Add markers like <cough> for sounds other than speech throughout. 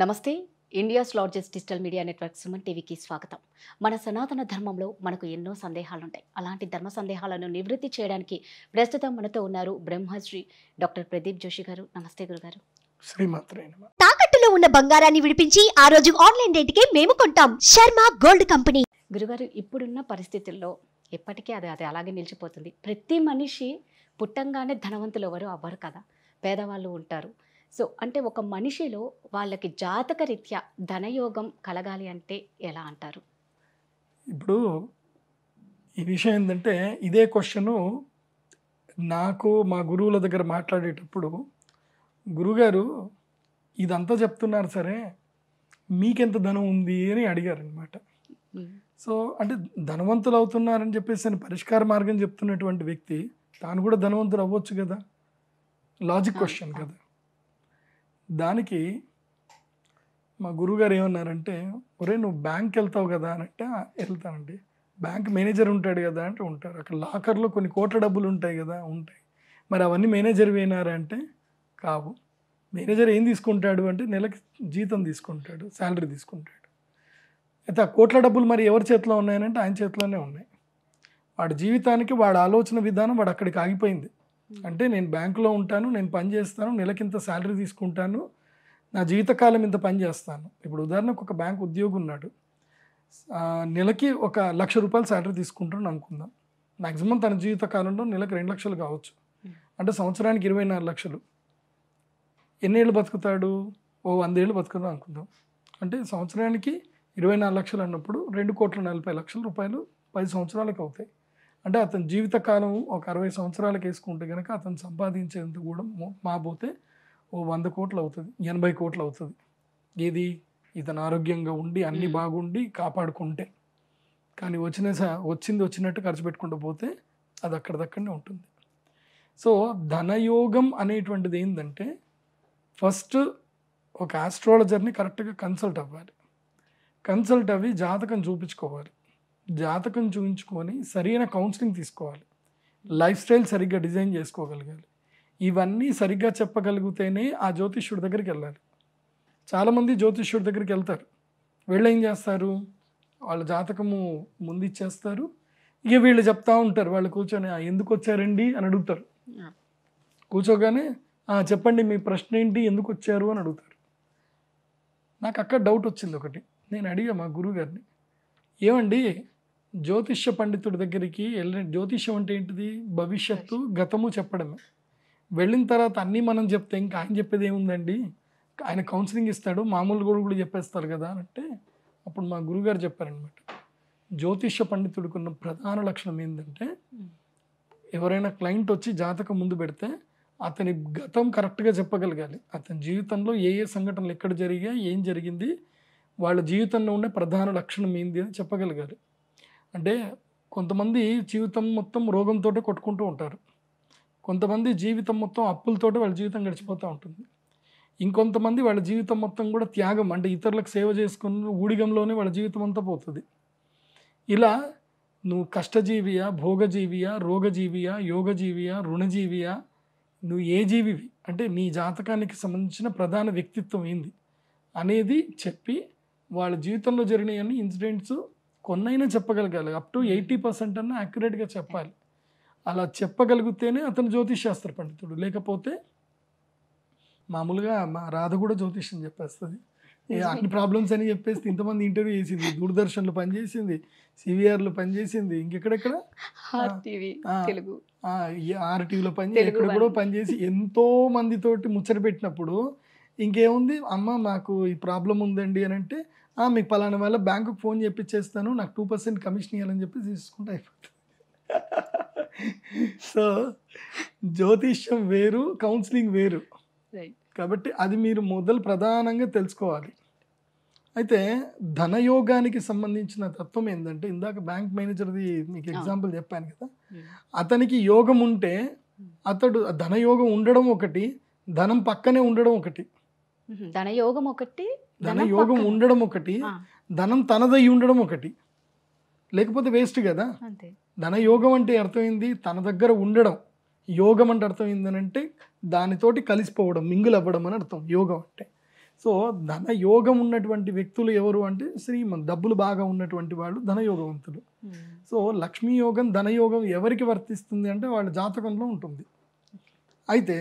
నమస్తే India's largest digital media network Suman టీవీకి స్వాగతం మన సనాతన ధర్మంలో మనకు ఎన్నో సందేహాలుంటాయి అలాంటి ధర్మ సందేహాలను నివృత్తి చేయడానికి ప్రస్తుతం మనతో ఉన్నారు బ్రహ్మశ్రీ డాక్టర్ ప్రదీప్ జోషి గారు నమస్తే గురుగారు తాకట్టులో ఉన్న బంగారాన్ని విడిపించి ఆ రోజు ఆన్లైన్ రేటుకే మేము కొంటాం శర్మ గోల్డ్ కంపెనీ గురుగారు ఇప్పుడున్న పరిస్థితుల్లో ఎప్పటికీ అది అది అలాగే నిలిచిపోతుంది ప్రతి మనిషి పుట్టంగానే ధనవంతులు ఎవరు అవ్వరు కదా పేదవాళ్ళు ఉంటారు సో అంటే ఒక మనిషిలో వాళ్ళకి జాతక రీత్యా ధనయోగం కలగాలి అంటే ఎలా అంటారు ఇప్పుడు ఈ విషయం ఏంటంటే ఇదే క్వశ్చను నాకు మా గురువుల దగ్గర మాట్లాడేటప్పుడు గురుగారు ఇదంతా చెప్తున్నారు సరే మీకెంత ధనం ఉంది అని అడిగారు అనమాట సో అంటే ధనవంతులు అవుతున్నారని చెప్పేసి నేను పరిష్కార మార్గం చెప్తున్నటువంటి వ్యక్తి తాను కూడా ధనవంతులు అవ్వచ్చు కదా లాజిక్ క్వశ్చన్ కదా దానికి మా గురుగారు ఏమన్నారంటే ఒరే నువ్వు బ్యాంక్ వెళ్తావు కదా అని అంటే వెళ్తానండి బ్యాంక్ మేనేజర్ ఉంటాడు కదా అంటే ఉంటారు అక్కడ లాకర్లో కొన్ని కోట్ల డబ్బులు ఉంటాయి కదా ఉంటాయి మరి అవన్నీ మేనేజర్ వేనారా అంటే కావు మేనేజర్ ఏం తీసుకుంటాడు అంటే నెలకి జీతం తీసుకుంటాడు శాలరీ తీసుకుంటాడు అయితే ఆ కోట్ల డబ్బులు మరి ఎవరి చేతిలో ఉన్నాయనంటే ఆయన చేతిలోనే ఉన్నాయి వాడి జీవితానికి వాడు ఆలోచన విధానం వాడు అక్కడికి ఆగిపోయింది అంటే నేను బ్యాంకులో ఉంటాను నేను పని చేస్తాను నెలకింత శాలరీ తీసుకుంటాను నా జీవితకాలం ఇంత పని చేస్తాను ఇప్పుడు ఉదాహరణకు ఒక బ్యాంక్ ఉద్యోగి ఉన్నాడు నెలకి ఒక లక్ష రూపాయలు శాలరీ తీసుకుంటాను అనుకుందాం మ్యాక్సిమం తన జీవితకాలంలో నెలకు రెండు లక్షలు కావచ్చు అంటే సంవత్సరానికి ఇరవై నాలుగు లక్షలు ఎన్ని ఏళ్ళు బతుకుతాడు ఓ వందేళ్ళు బతుకుతాడు అనుకుందాం అంటే సంవత్సరానికి ఇరవై నాలుగు లక్షలు అన్నప్పుడు రెండు కోట్ల నలభై లక్షల రూపాయలు పది సంవత్సరాలకు అవుతాయి అంటే అతని జీవితకాలం ఒక అరవై సంవత్సరాలకు వేసుకుంటే కనుక అతను సంపాదించేందుకు కూడా పోతే ఓ వంద కోట్లు అవుతుంది ఎనభై కోట్లు అవుతుంది ఏది ఇతను ఆరోగ్యంగా ఉండి అన్నీ బాగుండి కాపాడుకుంటే కానీ వచ్చిన వచ్చింది వచ్చినట్టు ఖర్చు పెట్టుకుంటూ పోతే అది అక్కడిదక్కడనే ఉంటుంది సో ధనయోగం అనేటువంటిది ఏంటంటే ఫస్ట్ ఒక ఆస్ట్రాలజర్ని కరెక్ట్గా కన్సల్ట్ అవ్వాలి కన్సల్ట్ అవి జాతకం చూపించుకోవాలి జాతకం చూపించుకొని సరైన కౌన్సిలింగ్ తీసుకోవాలి లైఫ్ స్టైల్ సరిగ్గా డిజైన్ చేసుకోగలగాలి ఇవన్నీ సరిగ్గా చెప్పగలిగితేనే ఆ జ్యోతిష్యుడి దగ్గరికి వెళ్ళాలి చాలామంది జ్యోతిష్యుడి దగ్గరికి వెళ్తారు వీళ్ళు ఏం చేస్తారు వాళ్ళ జాతకము ముందు ఇచ్చేస్తారు ఇక వీళ్ళు చెప్తా ఉంటారు వాళ్ళు కూర్చొని ఎందుకు వచ్చారండి అని అడుగుతారు కూర్చోగానే చెప్పండి మీ ప్రశ్న ఏంటి ఎందుకు వచ్చారు అని అడుగుతారు నాకు అక్కడ డౌట్ వచ్చింది ఒకటి నేను అడిగా మా గురువుగారిని ఏమండి జ్యోతిష్య పండితుడి దగ్గరికి వెళ్ళిన జ్యోతిష్యం అంటే ఏంటిది భవిష్యత్తు గతము చెప్పడమే వెళ్ళిన తర్వాత అన్నీ మనం చెప్తే ఇంకా ఆయన చెప్పేది ఏముందండి ఆయన కౌన్సిలింగ్ ఇస్తాడు మామూలు గురువు కూడా చెప్పేస్తారు కదా అంటే అప్పుడు మా గురుగారు చెప్పారనమాట జ్యోతిష్య పండితుడికి ఉన్న ప్రధాన లక్షణం ఏంటంటే ఎవరైనా క్లయింట్ వచ్చి జాతకం ముందు పెడితే అతని గతం కరెక్ట్గా చెప్పగలగాలి అతని జీవితంలో ఏ ఏ సంఘటనలు ఎక్కడ జరిగాయి ఏం జరిగింది వాళ్ళ జీవితంలో ఉండే ప్రధాన లక్షణం ఏంది అని చెప్పగలగాలి అంటే కొంతమంది జీవితం మొత్తం రోగంతో కొట్టుకుంటూ ఉంటారు కొంతమంది జీవితం మొత్తం అప్పులతో వాళ్ళ జీవితం గడిచిపోతూ ఉంటుంది ఇంకొంతమంది వాళ్ళ జీవితం మొత్తం కూడా త్యాగం అంటే ఇతరులకు సేవ చేసుకుని ఊడిగంలోనే వాళ్ళ జీవితం అంతా పోతుంది ఇలా నువ్వు కష్టజీవియా భోగజీవియా రోగజీవియా యోగజీవియా రుణజీవియా నువ్వు ఏ జీవివి అంటే నీ జాతకానికి సంబంధించిన ప్రధాన వ్యక్తిత్వం ఏంది అనేది చెప్పి వాళ్ళ జీవితంలో జరిగిన ఇన్సిడెంట్స్ కొన్నైనా చెప్పగలగాలి అప్ టు ఎయిటీ పర్సెంట్ అన్నా యాక్యురేట్గా చెప్పాలి అలా చెప్పగలిగితేనే అతను శాస్త్ర పండితుడు లేకపోతే మామూలుగా మా రాధ కూడా జ్యోతిష్యం చెప్పేస్తుంది అన్ని ప్రాబ్లమ్స్ అని చెప్పేసి ఇంతమంది ఇంటర్వ్యూ చేసింది దూరదర్శన్లో పనిచేసింది సివిఆర్లో పనిచేసింది ఇంకెక్కడెక్కడ ఆర్టీవీలో పని ఎక్కడ కూడా పనిచేసి ఎంతో మందితోటి ముచ్చట పెట్టినప్పుడు ఇంకేముంది అమ్మ మాకు ఈ ప్రాబ్లం ఉందండి అని అంటే మీకు పలానా వల్ల బ్యాంకుకి ఫోన్ చేపించేస్తాను నాకు టూ పర్సెంట్ కమిషన్ ఇవ్వాలని చెప్పి తీసుకుంటే అయిపోతుంది <laughs> సో జ్యోతిష్యం వేరు కౌన్సిలింగ్ వేరు కాబట్టి అది మీరు మొదలు ప్రధానంగా తెలుసుకోవాలి అయితే ధనయోగానికి సంబంధించిన తత్వం ఏంటంటే ఇందాక బ్యాంక్ మేనేజర్ది మీకు ఎగ్జాంపుల్ చెప్పాను కదా hmm. అతనికి యోగం ఉంటే అతడు ధనయోగం ఉండడం ఒకటి ధనం పక్కనే ఉండడం ఒకటి hmm. ధనయోగం ఒకటి ధనయోగం ఉండడం ఒకటి ధనం తనదై ఉండడం ఒకటి లేకపోతే వేస్ట్ కదా ధనయోగం అంటే అర్థమైంది తన దగ్గర ఉండడం యోగం అంటే అర్థమైంది అని అంటే దానితోటి కలిసిపోవడం మింగులు అవ్వడం అని అర్థం యోగం అంటే సో ధన యోగం ఉన్నటువంటి వ్యక్తులు ఎవరు అంటే శ్రీమంత్ డబ్బులు బాగా ఉన్నటువంటి వాళ్ళు ధనయోగవంతులు hmm. సో లక్ష్మీ యోగం ధనయోగం ఎవరికి వర్తిస్తుంది అంటే వాళ్ళ జాతకంలో ఉంటుంది అయితే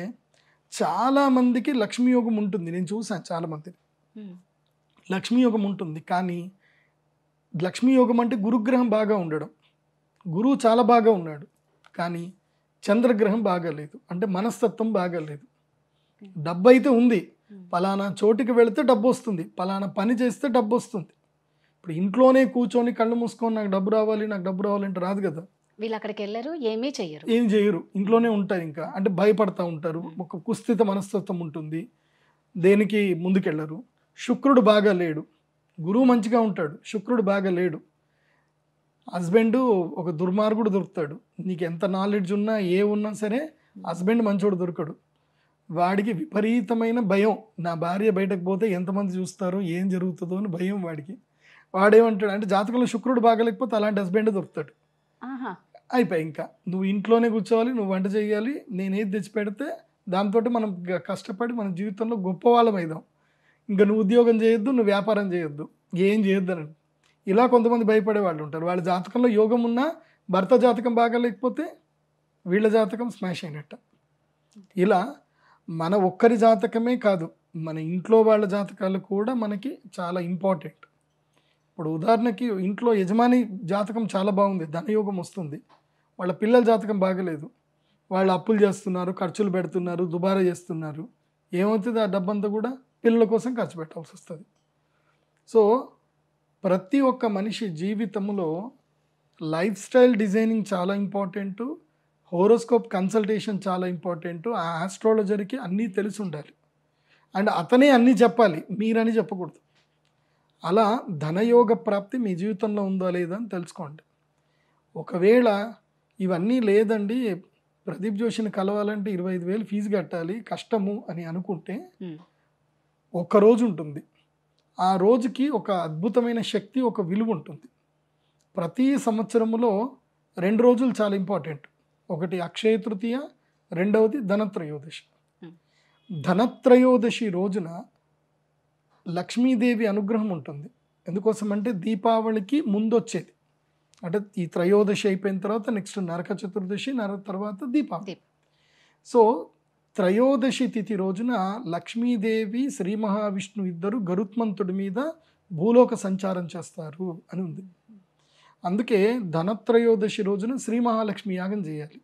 చాలామందికి లక్ష్మీ యోగం ఉంటుంది నేను చూసాను చాలామంది hmm. లక్ష్మీయోగం ఉంటుంది కానీ లక్ష్మీయోగం అంటే గురుగ్రహం బాగా ఉండడం గురువు చాలా బాగా ఉన్నాడు కానీ చంద్రగ్రహం బాగాలేదు అంటే మనస్తత్వం బాగాలేదు డబ్బు అయితే ఉంది పలానా చోటికి వెళితే డబ్బు వస్తుంది పలానా పని చేస్తే డబ్బు వస్తుంది ఇప్పుడు ఇంట్లోనే కూర్చొని కళ్ళు మూసుకొని నాకు డబ్బు రావాలి నాకు డబ్బు రావాలంటే రాదు కదా వీళ్ళు అక్కడికి వెళ్ళరు ఏమీ చేయరు ఏం చేయరు ఇంట్లోనే ఉంటారు ఇంకా అంటే భయపడతా ఉంటారు ఒక కుస్థిత మనస్తత్వం ఉంటుంది దేనికి ముందుకెళ్ళరు శుక్రుడు బాగా లేడు గురువు మంచిగా ఉంటాడు శుక్రుడు బాగా లేడు హస్బెండ్ ఒక దుర్మార్గుడు దొరుకుతాడు నీకు ఎంత నాలెడ్జ్ ఉన్నా ఏ ఉన్నా సరే హస్బెండ్ మంచోడు దొరకడు వాడికి విపరీతమైన భయం నా భార్య బయటకు పోతే ఎంతమంది చూస్తారు ఏం జరుగుతుందో అని భయం వాడికి వాడేమంటాడు అంటే జాతకంలో శుక్రుడు బాగలేకపోతే అలాంటి హస్బెండ్ దొరుకుతాడు అయిపోయి ఇంకా నువ్వు ఇంట్లోనే కూర్చోవాలి నువ్వు వంట చేయాలి నేనేది తెచ్చి పెడితే దాంతో మనం కష్టపడి మన జీవితంలో గొప్ప వాళ్ళం అవుదాం ఇంకా నువ్వు ఉద్యోగం చేయొద్దు నువ్వు వ్యాపారం చేయొద్దు ఏం అని ఇలా కొంతమంది భయపడే వాళ్ళు ఉంటారు వాళ్ళ జాతకంలో యోగం ఉన్నా భర్త జాతకం బాగలేకపోతే వీళ్ళ జాతకం స్మాష్ అయినట్ట ఇలా మన ఒక్కరి జాతకమే కాదు మన ఇంట్లో వాళ్ళ జాతకాలు కూడా మనకి చాలా ఇంపార్టెంట్ ఇప్పుడు ఉదాహరణకి ఇంట్లో యజమాని జాతకం చాలా బాగుంది ధనయోగం వస్తుంది వాళ్ళ పిల్లల జాతకం బాగలేదు వాళ్ళు అప్పులు చేస్తున్నారు ఖర్చులు పెడుతున్నారు దుబారా చేస్తున్నారు ఏమవుతుంది ఆ డబ్బంతా కూడా పిల్లల కోసం ఖర్చు పెట్టాల్సి వస్తుంది సో ప్రతి ఒక్క మనిషి జీవితంలో లైఫ్ స్టైల్ డిజైనింగ్ చాలా ఇంపార్టెంటు హోరోస్కోప్ కన్సల్టేషన్ చాలా ఇంపార్టెంట్ ఆ ఆస్ట్రాలజర్కి అన్నీ తెలిసి ఉండాలి అండ్ అతనే అన్నీ చెప్పాలి మీరని చెప్పకూడదు అలా ధనయోగ ప్రాప్తి మీ జీవితంలో ఉందా లేదా అని తెలుసుకోండి ఒకవేళ ఇవన్నీ లేదండి ప్రదీప్ జోషిని కలవాలంటే ఇరవై ఐదు వేలు ఫీజు కట్టాలి కష్టము అని అనుకుంటే రోజు ఉంటుంది ఆ రోజుకి ఒక అద్భుతమైన శక్తి ఒక విలువ ఉంటుంది ప్రతి సంవత్సరములో రెండు రోజులు చాలా ఇంపార్టెంట్ ఒకటి అక్షయ తృతీయ రెండవది ధనత్రయోదశి ధనత్రయోదశి రోజున లక్ష్మీదేవి అనుగ్రహం ఉంటుంది ఎందుకోసం అంటే దీపావళికి ముందు వచ్చేది అంటే ఈ త్రయోదశి అయిపోయిన తర్వాత నెక్స్ట్ నరక చతుర్దశి నర తర్వాత దీపావళి సో త్రయోదశి తిథి రోజున లక్ష్మీదేవి శ్రీ మహావిష్ణు ఇద్దరు గరుత్మంతుడి మీద భూలోక సంచారం చేస్తారు అని ఉంది అందుకే ధనత్రయోదశి రోజున శ్రీ మహాలక్ష్మి యాగం చేయాలి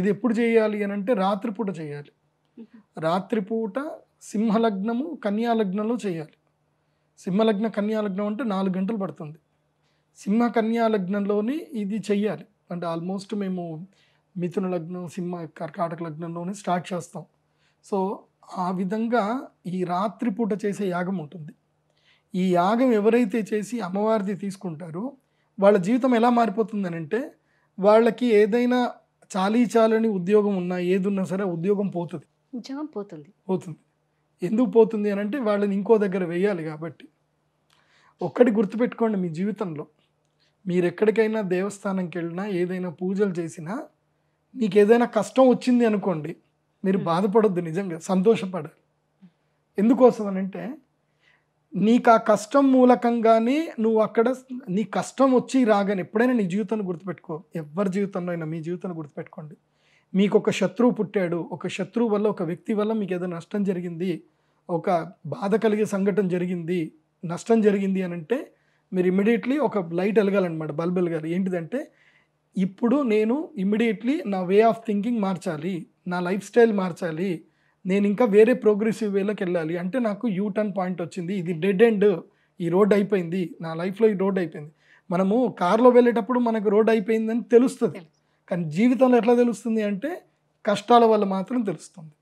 ఇది ఎప్పుడు చేయాలి అని అంటే రాత్రిపూట చేయాలి రాత్రిపూట సింహలగ్నము కన్యాలగ్నంలో చేయాలి సింహలగ్న కన్యాలగ్నం అంటే నాలుగు గంటలు పడుతుంది సింహ కన్యాలగ్నంలోనే ఇది చెయ్యాలి అంటే ఆల్మోస్ట్ మేము మిథున లగ్నం సింహ కర్కాటక లగ్నంలోనే స్టార్ట్ చేస్తాం సో ఆ విధంగా ఈ రాత్రిపూట చేసే యాగం ఉంటుంది ఈ యాగం ఎవరైతే చేసి అమ్మవారిది తీసుకుంటారో వాళ్ళ జీవితం ఎలా మారిపోతుందనంటే అంటే వాళ్ళకి ఏదైనా చాలీ చాలని ఉద్యోగం ఉన్నా ఏది ఉన్నా సరే ఉద్యోగం పోతుంది ఉద్యోగం పోతుంది పోతుంది ఎందుకు పోతుంది అని అంటే వాళ్ళని ఇంకో దగ్గర వేయాలి కాబట్టి ఒక్కటి గుర్తుపెట్టుకోండి మీ జీవితంలో మీరు ఎక్కడికైనా దేవస్థానంకి వెళ్ళినా ఏదైనా పూజలు చేసినా మీకు ఏదైనా కష్టం వచ్చింది అనుకోండి మీరు బాధపడొద్దు నిజంగా సంతోషపడాలి ఎందుకోసం అంటే నీకు ఆ కష్టం మూలకంగానే నువ్వు అక్కడ నీ కష్టం వచ్చి రాగానే ఎప్పుడైనా నీ జీవితాన్ని గుర్తుపెట్టుకో ఎవరి జీవితంలో అయినా మీ జీవితాన్ని గుర్తుపెట్టుకోండి మీకు ఒక శత్రువు పుట్టాడు ఒక శత్రువు వల్ల ఒక వ్యక్తి వల్ల మీకు ఏదైనా నష్టం జరిగింది ఒక బాధ కలిగే సంఘటన జరిగింది నష్టం జరిగింది అని అంటే మీరు ఇమీడియట్లీ ఒక లైట్ వెలగాలన్నమాట బల్బ్ వెలగాలి ఏంటిదంటే ఇప్పుడు నేను ఇమ్మీడియట్లీ నా వే ఆఫ్ థింకింగ్ మార్చాలి నా లైఫ్ స్టైల్ మార్చాలి నేను ఇంకా వేరే ప్రోగ్రెసివ్ వేలోకి వెళ్ళాలి అంటే నాకు యూ టర్న్ పాయింట్ వచ్చింది ఇది డెడ్ ఎండ్ ఈ రోడ్ అయిపోయింది నా లైఫ్లో ఈ రోడ్ అయిపోయింది మనము కారులో వెళ్ళేటప్పుడు మనకు రోడ్ అయిపోయిందని తెలుస్తుంది కానీ జీవితంలో ఎట్లా తెలుస్తుంది అంటే కష్టాల వల్ల మాత్రం తెలుస్తుంది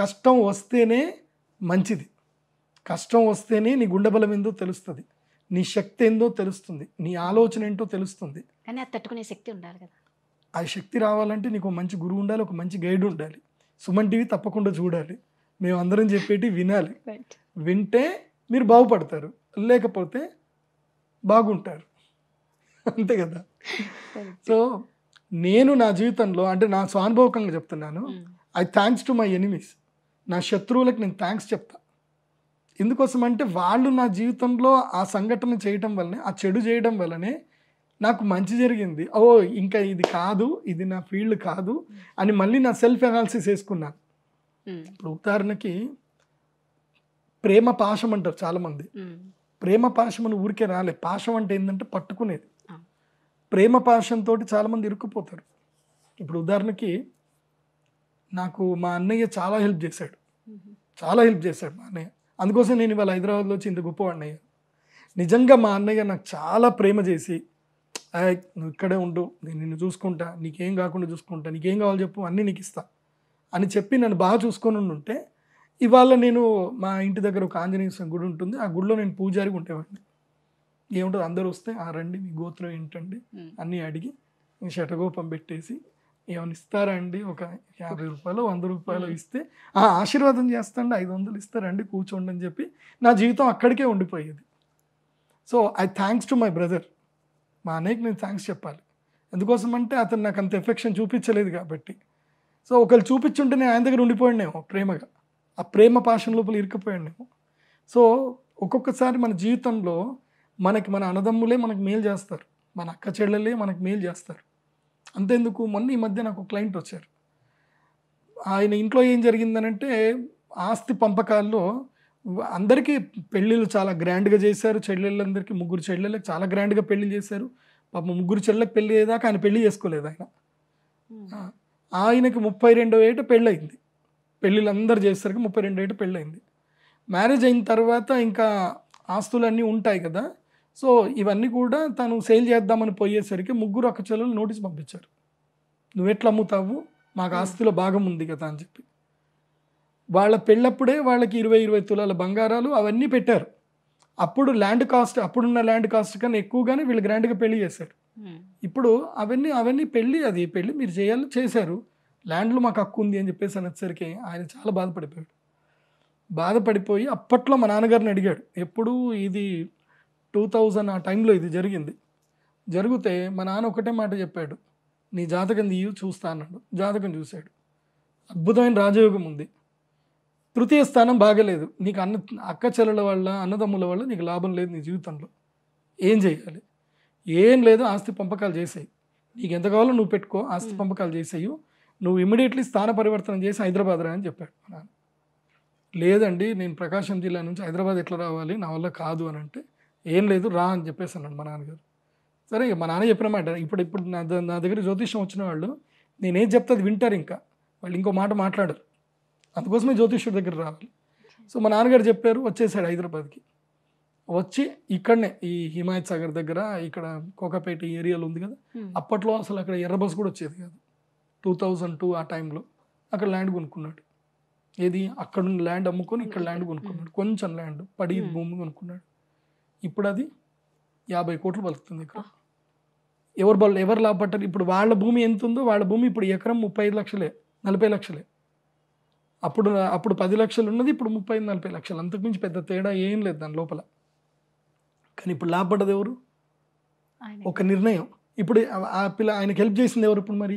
కష్టం వస్తేనే మంచిది కష్టం వస్తేనే నీ గుండె బలం ఏందో తెలుస్తుంది నీ శక్తి ఏందో తెలుస్తుంది నీ ఆలోచన ఏంటో తెలుస్తుంది కానీ తట్టుకునే శక్తి ఉండాలి కదా ఆ శక్తి రావాలంటే నీకు మంచి గురువు ఉండాలి ఒక మంచి గైడ్ ఉండాలి సుమన్ టీవీ తప్పకుండా చూడాలి మేము అందరం చెప్పేటి వినాలి వింటే మీరు బాగుపడతారు లేకపోతే బాగుంటారు అంతే కదా సో నేను నా జీవితంలో అంటే నా స్వానుభవకంగా చెప్తున్నాను I thanks to my enemies నా శత్రువులకు నేను థ్యాంక్స్ చెప్తా ఎందుకోసం అంటే వాళ్ళు నా జీవితంలో ఆ సంఘటన చేయటం వల్లనే ఆ చెడు చేయడం వల్లనే నాకు మంచి జరిగింది ఓ ఇంకా ఇది కాదు ఇది నా ఫీల్డ్ కాదు అని మళ్ళీ నా సెల్ఫ్ అనాలిసిస్ వేసుకున్నాను ఇప్పుడు ఉదాహరణకి ప్రేమ పాశం అంటారు చాలామంది ప్రేమ పాశం అని ఊరికే రాలే పాశం అంటే ఏంటంటే పట్టుకునేది ప్రేమ పాశంతో చాలామంది ఇరుక్కుపోతారు ఇప్పుడు ఉదాహరణకి నాకు మా అన్నయ్య చాలా హెల్ప్ చేశాడు చాలా హెల్ప్ చేశాడు మా అన్నయ్య అందుకోసం నేను ఇవాళ హైదరాబాద్లో వచ్చి ఇంత గొప్ప అన్నయ్య నిజంగా మా అన్నయ్య నాకు చాలా ప్రేమ చేసి నువ్వు ఇక్కడే ఉండు నేను నిన్ను చూసుకుంటా నీకేం కాకుండా చూసుకుంటా నీకేం కావాలో చెప్పు అన్నీ నీకు ఇస్తా అని చెప్పి నన్ను బాగా చూసుకొని ఉంటే ఇవాళ నేను మా ఇంటి దగ్గర ఒక ఆంజనేయ స్వామి గుడి ఉంటుంది ఆ గుడిలో నేను పూజారిగా ఉండేవాడిని ఏముంటుంది అందరూ వస్తే ఆ రండి మీ గోత్రం ఏంటండి అన్నీ అడిగి షటగోపం పెట్టేసి ఏమైనా ఇస్తారండి ఒక యాభై రూపాయలు వంద రూపాయలు ఇస్తే ఆ ఆశీర్వాదం చేస్తాండి ఐదు వందలు ఇస్తారండి కూర్చోండి అని చెప్పి నా జీవితం అక్కడికే ఉండిపోయేది so I thanks to my brother మా అనేక నేను థ్యాంక్స్ చెప్పాలి ఎందుకోసం అంటే అతను నాకు అంత ఎఫెక్షన్ చూపించలేదు కాబట్టి సో ఒకళ్ళు చూపించుంటే నేను ఆయన దగ్గర ఉండిపోయాడేమో ప్రేమగా ఆ ప్రేమ పాషన్ లోపల ఇరికిపోయాడేమో సో ఒక్కొక్కసారి మన జీవితంలో మనకి మన అన్నదమ్ములే మనకు మేలు చేస్తారు మన అక్క చెల్లెలే మనకు మేలు చేస్తారు అంతేందుకు మొన్న ఈ మధ్య నాకు క్లయింట్ వచ్చారు ఆయన ఇంట్లో ఏం జరిగిందనంటే ఆస్తి పంపకాల్లో అందరికీ పెళ్ళిళ్ళు చాలా గ్రాండ్గా చేశారు చెల్లెళ్ళందరికీ ముగ్గురు చెల్లెళ్ళకి చాలా గ్రాండ్గా పెళ్లి చేశారు పాప ముగ్గురు చెల్లెకి పెళ్ళి అయ్యేదాకా ఆయన పెళ్ళి చేసుకోలేదు ఆయన ఆయనకి ముప్పై రెండవ ఏట పెళ్ళయింది పెళ్ళిళ్ళు అందరు చేసేసరికి ముప్పై రెండవ ఏట పెళ్ళయింది మ్యారేజ్ అయిన తర్వాత ఇంకా ఆస్తులన్నీ ఉంటాయి కదా సో ఇవన్నీ కూడా తను సేల్ చేద్దామని పోయేసరికి ముగ్గురు అక్క చెల్లెలు నోటీస్ పంపించారు నువ్వు ఎట్లా అమ్ముతావు మాకు ఆస్తిలో భాగం ఉంది కదా అని చెప్పి వాళ్ళ పెళ్ళప్పుడే వాళ్ళకి ఇరవై ఇరవై తులాల బంగారాలు అవన్నీ పెట్టారు అప్పుడు ల్యాండ్ కాస్ట్ అప్పుడున్న ల్యాండ్ కాస్ట్ కన్నా ఎక్కువగానే వీళ్ళు గ్రాండ్గా పెళ్లి చేశారు ఇప్పుడు అవన్నీ అవన్నీ పెళ్ళి అది పెళ్ళి మీరు చేయాలి చేశారు ల్యాండ్లు మాకు హక్కు ఉంది అని చెప్పేసి అనేసరికి ఆయన చాలా బాధపడిపోయాడు బాధపడిపోయి అప్పట్లో మా నాన్నగారిని అడిగాడు ఎప్పుడు ఇది టూ థౌజండ్ ఆ టైంలో ఇది జరిగింది జరిగితే మా నాన్న ఒకటే మాట చెప్పాడు నీ జాతకం తీయు చూస్తా అన్నాడు జాతకం చూశాడు అద్భుతమైన రాజయోగం ఉంది తృతీయ స్థానం బాగలేదు నీకు అన్న అక్క చెల్లెల వల్ల అన్నదమ్ముల వల్ల నీకు లాభం లేదు నీ జీవితంలో ఏం చేయాలి ఏం లేదు ఆస్తి పంపకాలు చేసేయి నీకు ఎంత కావాలో నువ్వు పెట్టుకో ఆస్తి పంపకాలు చేసేయు నువ్వు ఇమీడియట్లీ స్థాన పరివర్తనం చేసి హైదరాబాద్ రా అని చెప్పాడు నాన్న లేదండి నేను ప్రకాశం జిల్లా నుంచి హైదరాబాద్ ఎట్లా రావాలి నా వల్ల కాదు అని అంటే ఏం లేదు రా అని చెప్పేసి అన్నాడు మా నాన్నగారు సరే మా నాన్న చెప్పిన మాట ఇప్పుడు ఇప్పుడు నా నా దగ్గర జ్యోతిష్యం వచ్చిన వాళ్ళు నేనేం చెప్తే వింటారు ఇంకా వాళ్ళు ఇంకో మాట మాట్లాడరు అందుకోసమే జ్యోతిష్యుడి దగ్గర రావాలి సో మా నాన్నగారు చెప్పారు వచ్చేసాడు హైదరాబాద్కి వచ్చి ఇక్కడనే ఈ హిమాయత్ సాగర్ దగ్గర ఇక్కడ కోకాపేట ఏరియాలో ఉంది కదా అప్పట్లో అసలు అక్కడ ఎర్ర బస్ కూడా వచ్చేది కాదు టూ థౌజండ్ టూ ఆ టైంలో అక్కడ ల్యాండ్ కొనుక్కున్నాడు ఏది అక్కడ ల్యాండ్ అమ్ముకొని ఇక్కడ ల్యాండ్ కొనుక్కున్నాడు కొంచెం ల్యాండ్ పడి భూమి కొనుక్కున్నాడు ఇప్పుడు అది యాభై కోట్లు పలుకుతుంది ఇక్కడ ఎవరు బల్ ఎవరు లాభపడ్డారు ఇప్పుడు వాళ్ళ భూమి ఎంత ఉందో వాళ్ళ భూమి ఇప్పుడు ఎకరం ముప్పై ఐదు లక్షలే నలభై లక్షలే అప్పుడు అప్పుడు పది లక్షలు ఉన్నది ఇప్పుడు ముప్పై ఐదు నలభై లక్షలు అంతకుమించి పెద్ద తేడా ఏం లేదు దాని లోపల కానీ ఇప్పుడు లాభపడ్డది ఎవరు ఒక నిర్ణయం ఇప్పుడు ఆ పిల్ల ఆయనకి హెల్ప్ చేసింది ఎవరు ఇప్పుడు మరి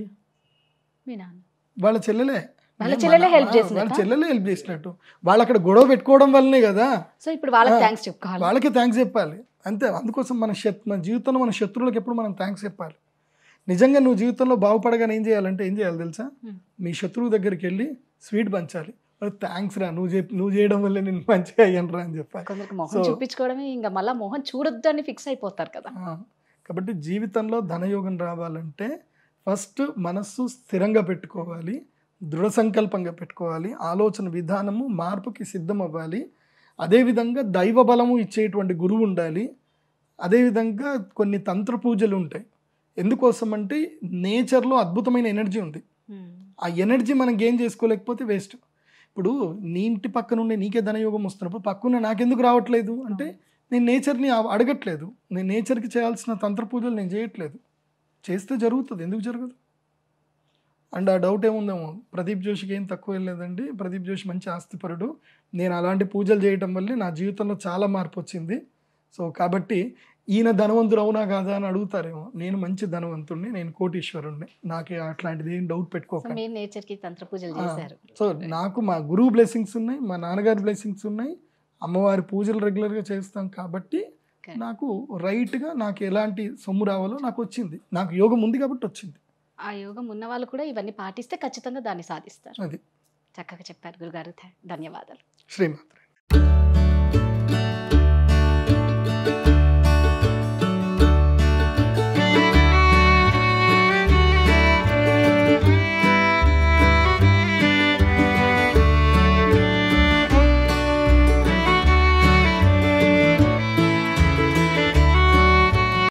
వాళ్ళ చెల్లెలే వాళ్ళ చెల్లెలే హెల్ప్ చేసింది వాళ్ళ చెల్లెలే హెల్ప్ చేసినట్టు వాళ్ళు అక్కడ గొడవ పెట్టుకోవడం వల్లనే కదా సో ఇప్పుడు వాళ్ళకి థ్యాంక్స్ చెప్పాలి వాళ్ళకి థ్యాంక్స్ చెప్పాలి అంతే అందుకోసం మన మన జీవితంలో మన శత్రువులకు ఎప్పుడు మనం థ్యాంక్స్ చెప్పాలి నిజంగా నువ్వు జీవితంలో బాగుపడగానే ఏం చేయాలంటే ఏం చేయాలి తెలుసా మీ శత్రువు దగ్గరికి వెళ్ళి స్వీట్ పంచాలి థ్యాంక్స్ రా నువ్వు చెప్పి నువ్వు చేయడం వల్ల నేను మంచిగా అయ్యాను రా అని చెప్పాలి కొందరికి మొహం చూపించుకోవడమే ఇంకా మళ్ళీ మొహం చూడొద్దు అని ఫిక్స్ అయిపోతారు కదా కాబట్టి జీవితంలో ధనయోగం రావాలంటే ఫస్ట్ మనస్సు స్థిరంగా పెట్టుకోవాలి దృఢ సంకల్పంగా పెట్టుకోవాలి ఆలోచన విధానము మార్పుకి సిద్ధం అవ్వాలి అదేవిధంగా దైవ బలము ఇచ్చేటువంటి గురువు ఉండాలి అదేవిధంగా కొన్ని తంత్ర పూజలు ఉంటాయి ఎందుకోసం అంటే నేచర్లో అద్భుతమైన ఎనర్జీ ఉంది ఆ ఎనర్జీ మనం గెయిన్ చేసుకోలేకపోతే వేస్ట్ ఇప్పుడు నీ ఇంటి పక్కన నీకే ధనయోగం వస్తున్నప్పుడు పక్కన నాకెందుకు రావట్లేదు అంటే నేను నేచర్ని అడగట్లేదు నేను నేచర్కి చేయాల్సిన తంత్ర పూజలు నేను చేయట్లేదు చేస్తే జరుగుతుంది ఎందుకు జరగదు అండ్ ఆ డౌట్ ఏముందేమో ప్రదీప్ జోషికి ఏం తక్కువ లేదండి ప్రదీప్ జోషి మంచి ఆస్తిపరుడు నేను అలాంటి పూజలు చేయటం వల్ల నా జీవితంలో చాలా మార్పు వచ్చింది సో కాబట్టి ఈయన ధనవంతుడు అవునా కాదా అని అడుగుతారేమో నేను మంచి ధనవంతుడిని నేను కోటీశ్వరుణ్ణి నాకు అట్లాంటిది ఏం డౌట్ పెట్టుకోకండి సో నాకు మా గురువు బ్లెస్సింగ్స్ ఉన్నాయి మా నాన్నగారి బ్లెస్సింగ్స్ ఉన్నాయి అమ్మవారి పూజలు రెగ్యులర్గా చేస్తాం కాబట్టి నాకు రైట్గా నాకు ఎలాంటి సొమ్ము రావాలో నాకు వచ్చింది నాకు యోగం ఉంది కాబట్టి వచ్చింది ఆ యోగం ఉన్న వాళ్ళు కూడా ఇవన్నీ పాటిస్తే ఖచ్చితంగా దాన్ని సాధిస్తారు చక్కగా చెప్పారు గురుగారు ధన్యవాదాలు శ్రీమాత్ర